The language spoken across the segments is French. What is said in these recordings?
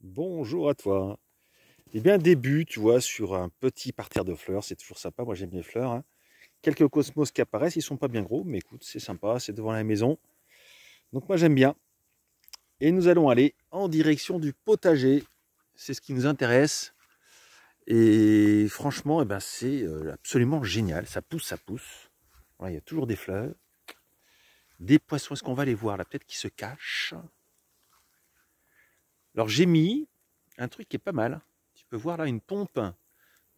Bonjour à toi. Eh bien, début, tu vois, sur un petit parterre de fleurs, c'est toujours sympa. Moi, j'aime les fleurs. Hein. Quelques cosmos qui apparaissent, ils sont pas bien gros, mais écoute, c'est sympa, c'est devant la maison. Donc, moi, j'aime bien. Et nous allons aller en direction du potager. C'est ce qui nous intéresse. Et franchement, eh ben, c'est euh, absolument génial. Ça pousse, ça pousse. il y a toujours des fleurs. Des poissons, est-ce qu'on va les voir là Peut-être qu'ils se cachent. Alors j'ai mis un truc qui est pas mal. Tu peux voir là une pompe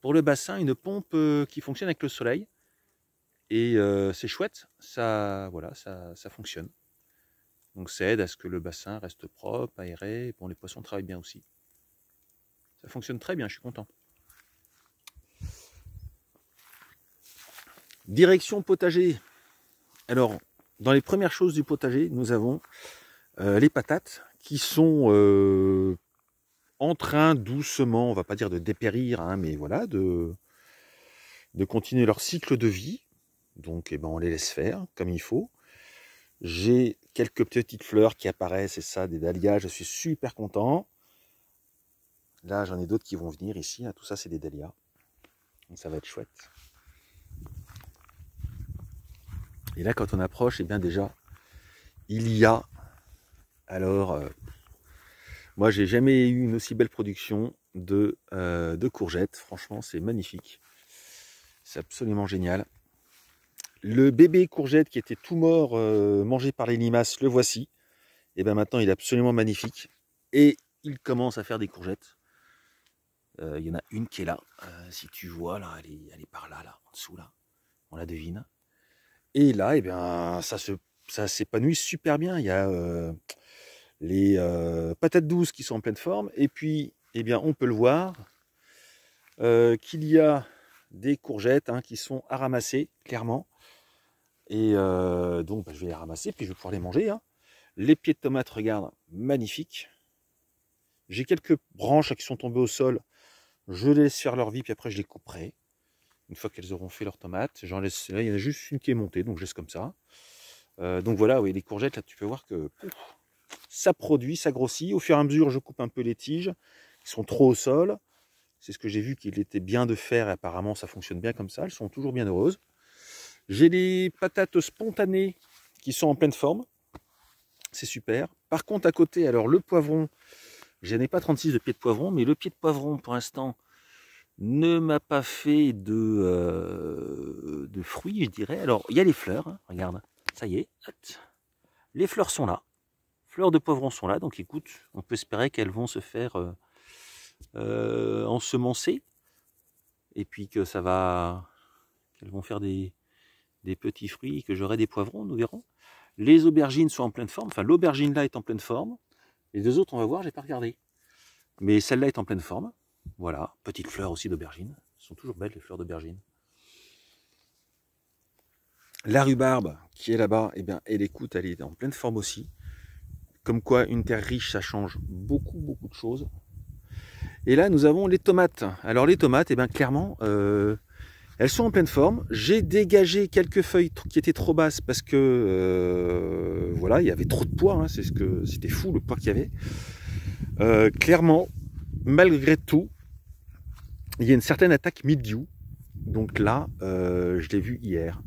pour le bassin, une pompe euh, qui fonctionne avec le soleil. Et euh, c'est chouette, ça, voilà, ça, ça fonctionne. Donc ça aide à ce que le bassin reste propre, aéré. Et bon, les poissons travaillent bien aussi. Ça fonctionne très bien, je suis content. Direction potager. Alors, dans les premières choses du potager, nous avons euh, les patates qui sont euh, en train doucement, on va pas dire de dépérir, hein, mais voilà, de, de continuer leur cycle de vie. Donc eh ben, on les laisse faire comme il faut. J'ai quelques petites fleurs qui apparaissent, et ça, des dahlias, je suis super content. Là, j'en ai d'autres qui vont venir ici. Hein, tout ça, c'est des dahlias. ça va être chouette. Et là, quand on approche, eh bien déjà, il y a alors, euh, moi, j'ai jamais eu une aussi belle production euh, de, courgettes. Franchement, c'est magnifique. C'est absolument génial. Le bébé courgette qui était tout mort, euh, mangé par les limaces, le voici. Et eh bien maintenant, il est absolument magnifique. Et il commence à faire des courgettes. Il y en a une qui est là. si tu vois, là, elle est, par là, là, en dessous, là. On la devine. Et là, et eh bien, ça se ça s'épanouit super bien. Il y a les patates douces qui sont en pleine forme. Et puis, eh bien, on peut le voir qu'il y a des courgettes hein, qui sont à ramasser, clairement. Et donc, bah, je vais les ramasser, puis je vais pouvoir les manger. Hein. Les pieds de tomates, regarde, magnifique J'ai quelques branches hein, qui sont tombées au sol. Je les laisse faire leur vie, puis après, je les couperai. Une fois qu'elles auront fait leurs tomates, j'en laisse. Là, il y en a juste une qui est montée, donc je laisse comme ça. Euh, donc voilà, oui, les courgettes, là, tu peux voir que ça produit, ça grossit. Au fur et à mesure, je coupe un peu les tiges qui sont trop au sol. C'est ce que j'ai vu qu'il était bien de faire et apparemment ça fonctionne bien comme ça. Elles sont toujours bien heureuses. J'ai les patates spontanées qui sont en pleine forme. C'est super. Par contre, à côté, alors le poivron, je n'ai pas 36 de pieds de poivron, mais le pied de poivron, pour l'instant, ne m'a pas fait de, euh, de, fruits, je dirais. Alors, il y a les fleurs, hein, regarde ça y est, les fleurs sont là. Fleurs de poivrons sont là, donc écoute, on peut espérer qu'elles vont se faire euh, euh, ensemencer et puis que ça va, qu'elles vont faire des, petits fruits, que j'aurai des poivrons, nous verrons. Les aubergines sont en pleine forme, enfin l'aubergine là est en pleine forme. Les deux autres, on va voir, j'ai pas regardé. Mais celle-là est en pleine forme. Voilà, petites fleurs aussi d'aubergines sont toujours belles les fleurs d'aubergine. La rhubarbe qui est là-bas, eh bien, elle écoute, elle est en pleine forme aussi. Comme quoi, une terre riche, ça change beaucoup, beaucoup de choses. Et là, nous avons les tomates. Alors les tomates, eh bien, clairement, euh, elles sont en pleine forme. J'ai dégagé quelques feuilles qui étaient trop basses parce que euh, voilà, il y avait trop de poids. Hein, c'est ce que c'était fou le poids qu'il y avait. Euh, clairement, malgré tout, il y a une certaine attaque mildiou. Donc là, je l'ai vu hier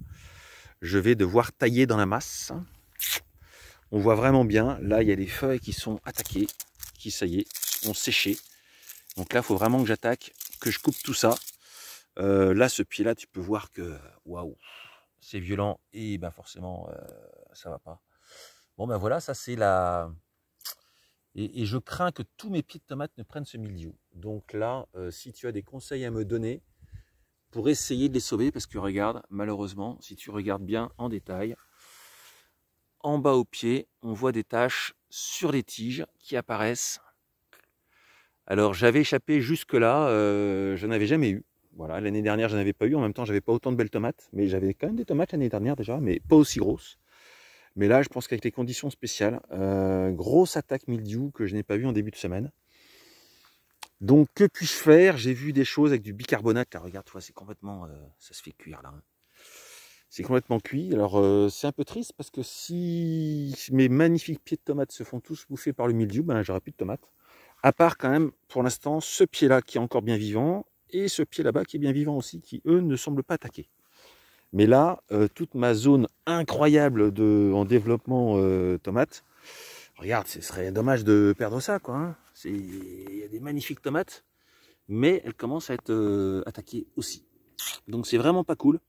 je vais devoir tailler dans la masse. On voit vraiment bien, là il y a des feuilles qui sont attaquées, qui ça y est, ont séché. Donc là il faut vraiment que j'attaque, que je coupe tout ça. Euh, là ce pied là tu peux voir que, waouh, c'est violent et ben forcément euh, ça va pas. Bon ben voilà, ça c'est la... Et, je crains que tous mes pieds de tomates ne prennent ce milieu. Donc là, euh, si tu as des conseils à me donner, pour essayer de les sauver parce que regarde, malheureusement, si tu regardes bien en détail, en bas au pied, on voit des taches sur les tiges qui apparaissent. Alors j'avais échappé jusque-là, euh, je n'avais jamais eu. Voilà, l'année dernière, je n'avais pas eu. En même temps, j'avais pas autant de belles tomates, mais j'avais quand même des tomates l'année dernière déjà, mais pas aussi grosses. Mais là, je pense qu'avec les conditions spéciales, euh, grosse attaque mildiou que je n'ai pas eu en début de semaine. Donc, que puis-je faire J'ai vu des choses avec du bicarbonate. Là, regarde, toi, c'est complètement... Euh, ça se fait cuire, là. Hein. C'est complètement cuit. Alors, euh, c'est un peu triste parce que si mes magnifiques pieds de tomates se font tous bouffer par le mildiou, ben, j'aurai plus de tomates. À part, quand même, pour l'instant, ce pied-là qui est encore bien vivant et ce pied là-bas qui est bien vivant aussi, qui, eux, ne semblent pas attaquer. Mais là, euh, toute ma zone incroyable en développement tomate, Regarde, ce serait dommage de perdre ça, quoi. Hein. Il y a des magnifiques tomates, mais elles commencent à être euh, attaquées aussi. Donc c'est vraiment pas cool.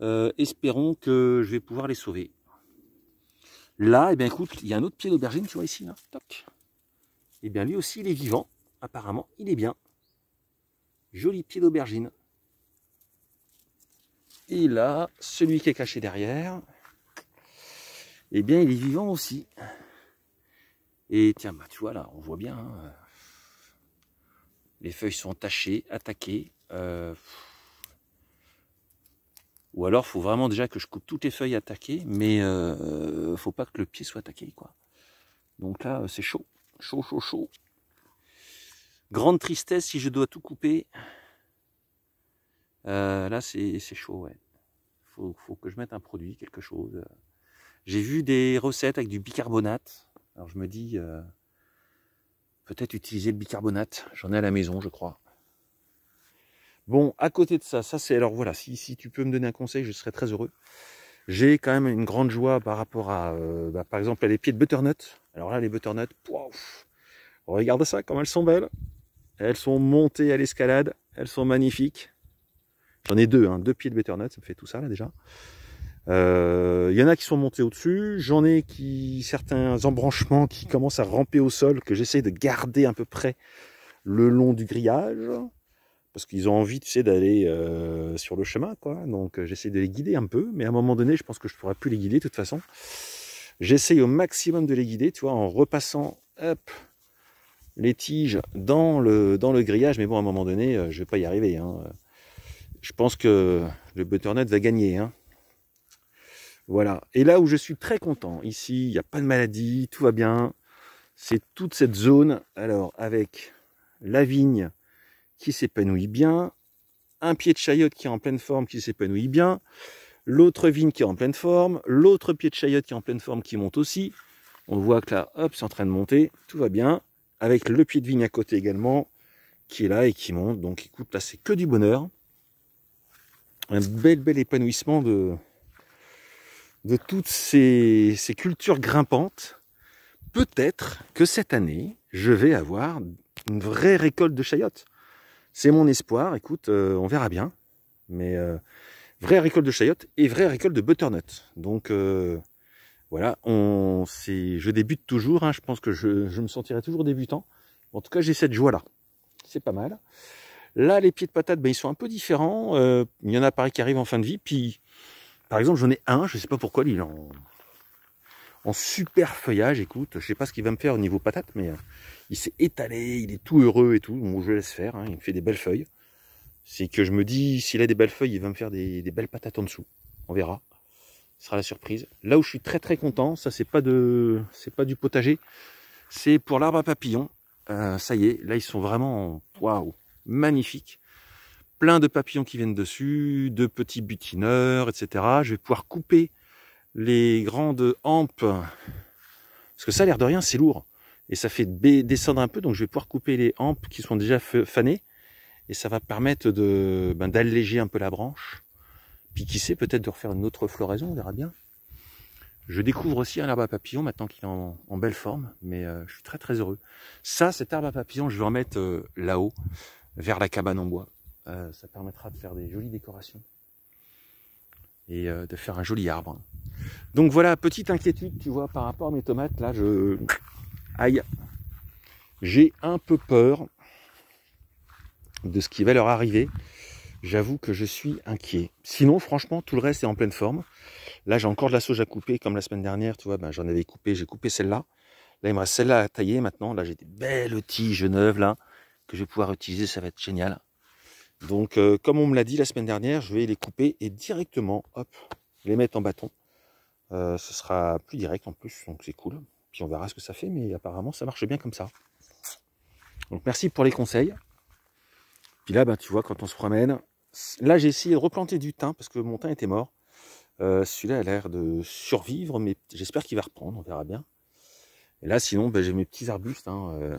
Euh, espérons que je vais pouvoir les sauver. Là, et eh bien, écoute, il y a un autre pied d'aubergine, tu vois ici, là. Toc. Eh bien, lui aussi, il est vivant. Apparemment, il est bien. Joli pied d'aubergine. Et là, celui qui est caché derrière, et eh bien, il est vivant aussi. Et tiens, bah, tu vois là, on voit bien. Hein, euh, les feuilles sont tachées, attaquées. Euh, ou alors, faut vraiment déjà que je coupe toutes les feuilles attaquées, mais euh, faut pas que le pied soit attaqué, quoi. Donc là, c'est chaud, chaud, chaud, chaud. Grande tristesse si je dois tout couper. là, c'est chaud, ouais. Faut, faut que je mette un produit, quelque chose. J'ai vu des recettes avec du bicarbonate. Alors je me dis, euh, peut-être utiliser le bicarbonate. J'en ai à la maison, je crois. Bon, à côté de ça, ça c'est alors voilà, si, si tu peux me donner un conseil, je serais très heureux. J'ai quand même une grande joie par rapport à, euh, bah, par exemple, les pieds de butternut. Alors là, les butternuts, wow, regarde ça, comme elles sont belles. Elles sont montées à l'escalade, elles sont magnifiques. J'en ai deux, hein, deux pieds de butternut, ça me fait tout ça là déjà. Il euh, y en a qui sont montés au-dessus, j'en ai qui certains embranchements qui commencent à ramper au sol que j'essaie de garder à peu près le long du grillage parce qu'ils ont envie, tu sais, d'aller euh, sur le chemin, quoi. Donc euh, j'essaie de les guider un peu, mais à un moment donné, je pense que je ne pourrais plus les guider de toute façon. J'essaie au maximum de les guider, tu vois, en repassant hop, les tiges dans le, dans le grillage, mais bon, à un moment donné, je ne vais pas y arriver. Hein. Je pense que le butternut va gagner. Hein. Voilà. Et là où je suis très content, ici, il n'y a pas de maladie, tout va bien. C'est toute cette zone, alors avec la vigne qui s'épanouit bien, un pied de chayotte qui est en pleine forme, qui s'épanouit bien, l'autre vigne qui est en pleine forme, l'autre pied de chayotte qui est en pleine forme, qui monte aussi. On voit que là, hop, c'est en train de monter, tout va bien. Avec le pied de vigne à côté également, qui est là et qui monte. Donc écoute, là, c'est que du bonheur. Un bel, bel épanouissement de, de toutes ces, cultures grimpantes, peut-être que cette année, je vais avoir une vraie récolte de chayotte. C'est mon espoir, écoute, euh, on verra bien. Mais euh, vraie récolte de chayotte et vraie récolte de butternut. Donc euh, voilà, on, je débute toujours, hein. je pense que je, je, me sentirai toujours débutant. En tout cas, j'ai cette joie-là. C'est pas mal. Là, les pieds de patate, ben, ils sont un peu différents. Il y en a pareil qui arrivent en fin de vie, puis par exemple, j'en ai un, je ne sais pas pourquoi, il est en, en, super feuillage, écoute, je ne sais pas ce qu'il va me faire au niveau patate, mais euh, il s'est étalé, il est tout heureux et tout, bon, je laisse faire, hein, il me fait des belles feuilles. C'est que je me dis, s'il a des belles feuilles, il va me faire des, belles patates en dessous, on verra ce sera la surprise. Là où je suis très très content, ça c'est pas de, c'est pas du potager, c'est pour l'arbre à papillons. Euh, ça y est, là ils sont vraiment, waouh, magnifiques plein de papillons qui viennent dessus, de petits butineurs, etc. Je vais pouvoir couper les grandes hampes, parce que ça, l'air de rien, c'est lourd. Et ça fait descendre un peu, donc je vais pouvoir couper les hampes qui sont déjà fanées, et ça va permettre de ben, d'alléger un peu la branche. Puis qui sait, peut-être de refaire une autre floraison, on verra bien. Je découvre aussi un arbre à papillon maintenant qu'il est en, belle forme, mais euh, je suis très très heureux. Ça, cet arbre à papillons, je vais en mettre euh, là-haut, vers la cabane en bois. Euh, ça permettra de faire des jolies décorations et euh, de faire un joli arbre. Donc voilà, petite inquiétude, tu vois, par rapport à mes tomates, là, je... Aïe J'ai un peu peur de ce qui va leur arriver. J'avoue que je suis inquiet. Sinon, franchement, tout le reste est en pleine forme. Là, j'ai encore de la sauge à couper, comme la semaine dernière, tu vois, ben, j'en avais coupé, j'ai coupé celle-là. Là, il me reste celle-là à tailler maintenant. Là, j'ai des belles tiges neuves, là, que je vais pouvoir utiliser, ça va être génial. Donc, euh, comme on me l'a dit la semaine dernière, je vais les couper et directement, hop, les mettre en bâton. Euh, ce sera plus direct en plus, donc c'est cool. Puis on verra ce que ça fait, mais apparemment ça marche bien comme ça. Donc merci pour les conseils. Puis là, ben, tu vois, quand on se promène, là j'ai essayé de replanter du thym parce que mon thym était mort. Euh, celui-là a l'air de survivre, mais j'espère qu'il va reprendre, on verra bien. Et là, sinon, bah, j'ai mes petits arbustes hein,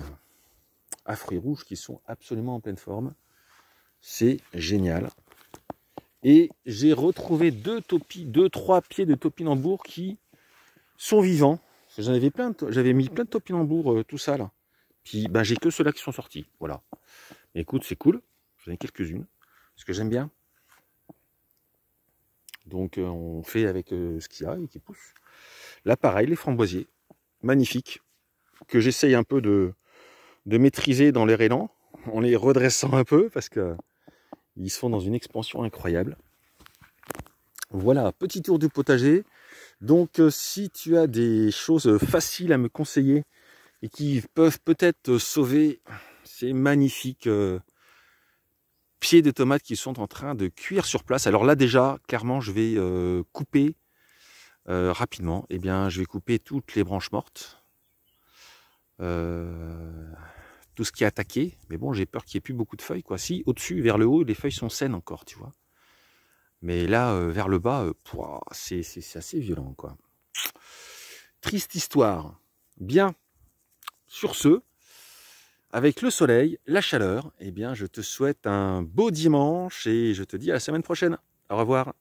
à fruits rouges qui sont absolument en pleine forme. C'est génial. Et j'ai retrouvé deux topies, deux, trois pieds de topinambour qui sont vivants. J'en avais j'avais mis plein de topinambour, euh, tout ça là. Puis ben, j'ai que ceux-là qui sont sortis. Voilà. écoute, c'est cool. J'en ai quelques-unes. Ce que j'aime bien. Donc euh, on fait avec euh, ce qu'il y a et qui pousse. Là pareil, les framboisiers. Magnifiques. Que j'essaye un peu de, de maîtriser dans les élan En les redressant un peu parce que ils sont dans une expansion incroyable. Voilà, petit tour du potager. Donc euh, si tu as des choses faciles à me conseiller et qui peuvent peut-être sauver ces magnifiques euh, pieds de tomates qui sont en train de cuire sur place. Alors là déjà, clairement, je vais euh, couper rapidement. Eh bien, je vais couper toutes les branches mortes tout ce qui est attaqué. Mais bon, j'ai peur qu'il n'y ait plus beaucoup de feuilles. Quoi. Si, au-dessus, vers le haut, les feuilles sont saines encore, tu vois. Mais là, euh, vers le bas, euh, c'est assez violent, quoi. Triste histoire. Bien. Sur ce, avec le soleil, la chaleur, eh bien, je te souhaite un beau dimanche et je te dis à la semaine prochaine. Au revoir.